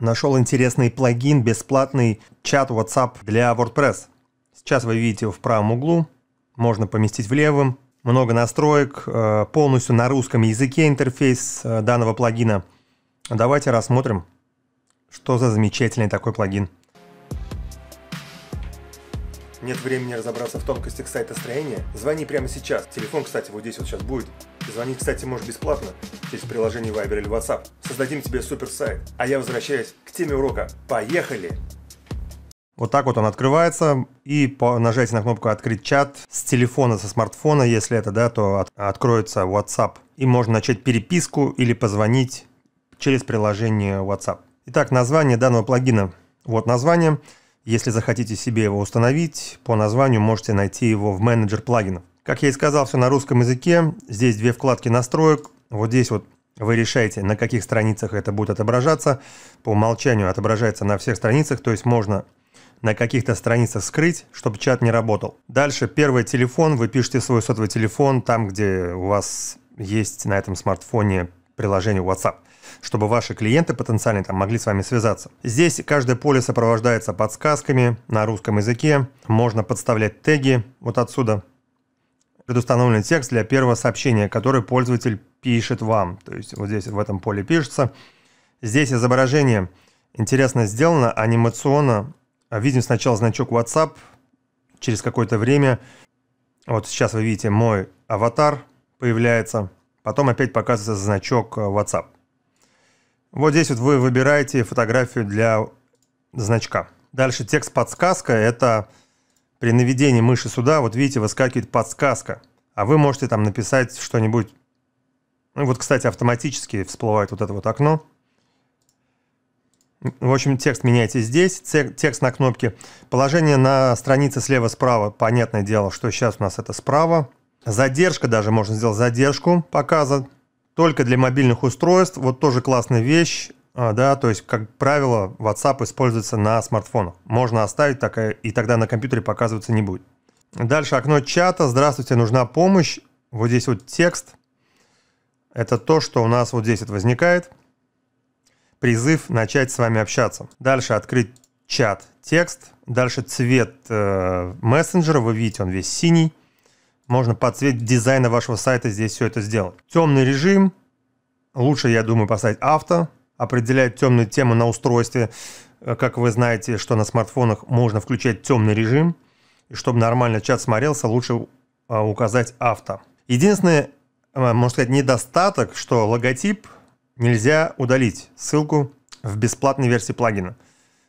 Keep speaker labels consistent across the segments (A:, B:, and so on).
A: нашел интересный плагин, бесплатный чат WhatsApp для WordPress. Сейчас вы видите его в правом углу, можно поместить в левом. Много настроек, э, полностью на русском языке интерфейс э, данного плагина. Давайте рассмотрим, что за замечательный такой плагин. Нет времени разобраться в тонкостях сайта строения? Звони прямо сейчас. Телефон, кстати, вот здесь вот сейчас будет. Звонить, кстати, можешь бесплатно через приложение Viber или WhatsApp. Создадим тебе супер сайт. А я возвращаюсь к теме урока. Поехали! Вот так вот он открывается, и по нажатию на кнопку «Открыть чат» с телефона, со смартфона, если это, да, то от, откроется WhatsApp. И можно начать переписку или позвонить через приложение WhatsApp. Итак, название данного плагина. Вот название. Если захотите себе его установить, по названию можете найти его в менеджер плагинов. Как я и сказал, все на русском языке. Здесь две вкладки настроек. Вот здесь вот вы решаете, на каких страницах это будет отображаться. По умолчанию отображается на всех страницах, то есть можно на каких-то страницах скрыть, чтобы чат не работал. Дальше первый телефон, вы пишете свой сотовый телефон там, где у вас есть на этом смартфоне приложение WhatsApp чтобы ваши клиенты потенциально там могли с вами связаться. Здесь каждое поле сопровождается подсказками на русском языке. Можно подставлять теги вот отсюда предустановлен текст для первого сообщения, который пользователь пишет вам. То есть вот здесь в этом поле пишется. Здесь изображение интересно сделано, анимационно. А видим сначала значок WhatsApp, через какое-то время, вот сейчас вы видите, мой аватар появляется, потом опять показывается значок WhatsApp. Вот здесь вот вы выбираете фотографию для значка. Дальше текст подсказка – это при наведении мыши сюда, вот видите, выскакивает подсказка, а вы можете там написать что-нибудь. Ну, вот, кстати, автоматически всплывает вот это вот окно. В общем, текст меняйте здесь, текст на кнопке. Положение на странице слева-справа, понятное дело, что сейчас у нас это справа. Задержка даже, можно сделать задержку показа, только для мобильных устройств. Вот тоже классная вещь. А, да, то есть, как правило, WhatsApp используется на смартфонах. Можно оставить, так и тогда на компьютере показываться не будет. Дальше окно чата. Здравствуйте, нужна помощь. Вот здесь вот текст. Это то, что у нас вот здесь вот возникает. Призыв начать с вами общаться. Дальше открыть чат текст. Дальше цвет э, мессенджера. Вы видите, он весь синий. Можно под цвет дизайна вашего сайта здесь все это сделать. Темный режим. Лучше, я думаю, поставить авто определяет темные темы на устройстве. Э, как вы знаете, что на смартфонах можно включать темный режим. И чтобы нормально чат смотрелся, лучше а, указать авто. Единственный, э, можно сказать, недостаток, что логотип нельзя удалить ссылку в бесплатной версии плагина.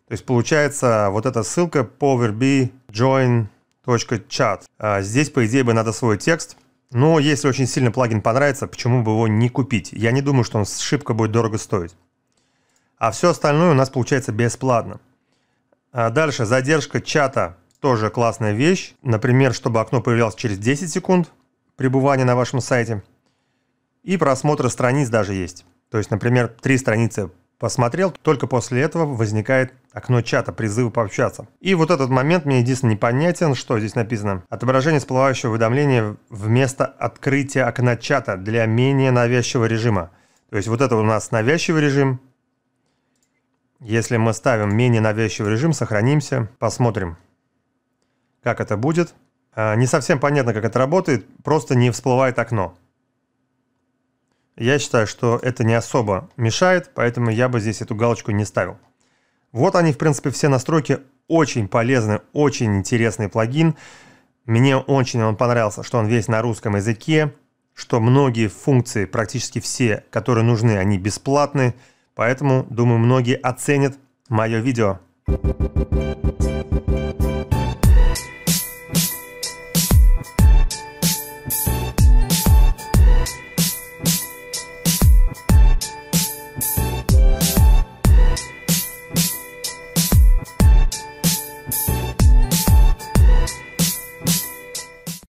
A: То есть получается вот эта ссылка powerb join.chat. А, здесь, по идее, бы надо свой текст. Но если очень сильно плагин понравится, почему бы его не купить? Я не думаю, что он шибко будет дорого стоить а все остальное у нас получается бесплатно. А дальше задержка чата тоже классная вещь. Например, чтобы окно появлялось через 10 секунд пребывания на вашем сайте. И просмотр страниц даже есть. То есть, например, три страницы посмотрел, только после этого возникает окно чата, призывы пообщаться. И вот этот момент мне единственное непонятен, что здесь написано. Отображение всплывающего уведомления вместо открытия окна чата для менее навязчивого режима. То есть вот это у нас навязчивый режим, если мы ставим менее навязчивый режим, сохранимся, посмотрим, как это будет. А, не совсем понятно, как это работает, просто не всплывает окно. Я считаю, что это не особо мешает, поэтому я бы здесь эту галочку не ставил. Вот они, в принципе, все настройки. Очень полезный, очень интересный плагин. Мне очень он понравился, что он весь на русском языке, что многие функции, практически все, которые нужны, они бесплатны. Поэтому, думаю, многие оценят мое видео. Thank you